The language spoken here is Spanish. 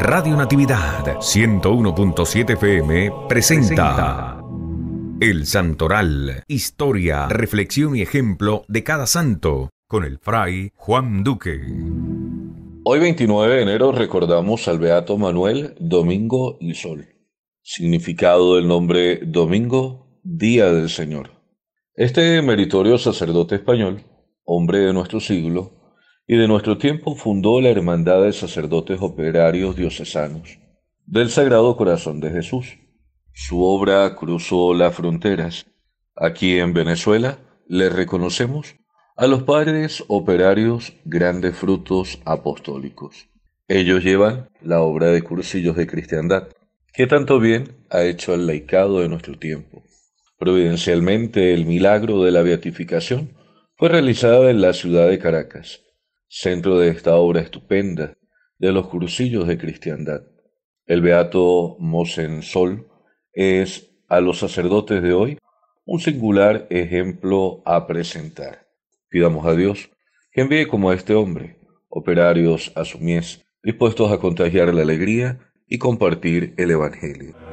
Radio Natividad 101.7 FM presenta El Santoral, historia, reflexión y ejemplo de cada santo, con el fray Juan Duque. Hoy 29 de enero recordamos al Beato Manuel Domingo y Sol. Significado del nombre Domingo, Día del Señor. Este meritorio sacerdote español, hombre de nuestro siglo, y de nuestro tiempo fundó la Hermandad de Sacerdotes Operarios Diocesanos del Sagrado Corazón de Jesús. Su obra cruzó las fronteras. Aquí en Venezuela le reconocemos a los padres operarios grandes frutos apostólicos. Ellos llevan la obra de cursillos de cristiandad, que tanto bien ha hecho al laicado de nuestro tiempo. Providencialmente, el milagro de la beatificación fue realizada en la ciudad de Caracas, centro de esta obra estupenda de los crucillos de cristiandad. El beato Sol es a los sacerdotes de hoy un singular ejemplo a presentar. Pidamos a Dios que envíe como a este hombre operarios a su mies, dispuestos a contagiar la alegría y compartir el Evangelio.